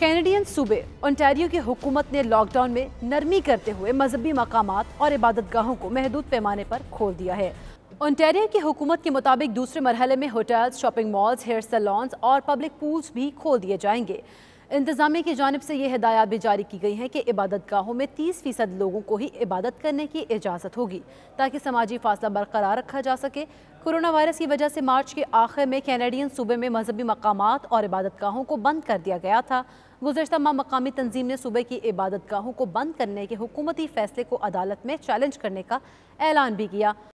Canadian सूबे Ontario की हुकूमत ने लॉकडाउन में नरमी करते हुए मजहबी मकाम और इबादत गाहों को महदूद पैमाने पर खोल दिया है ओंटारियो की हुकूमत के मुताबिक दूसरे मरहले में hotels shopping malls hair salons और पब्लिक पूल्स भी खोल दिए जाएंगे इंतजामिया की जानब से यह हदायत भी जारी की गई है कि इबादत गाहों में तीस फ़ीसद लोगों को ही इबादत करने की इजाज़त होगी ताकि समाजी फासला बरकरार रखा जा सके कोरोना वायरस की वजह से मार्च के आखिर में कैनेडियन सूबे में मजहबी मकाम और इबादत गाहों को बंद कर दिया गया था गुजशत माह मकामी तंजीम ने सूबे की इबादत गाहों को बंद करने के हुकूमती फैसले को अदालत में चैलेंज करने का ऐलान भी किया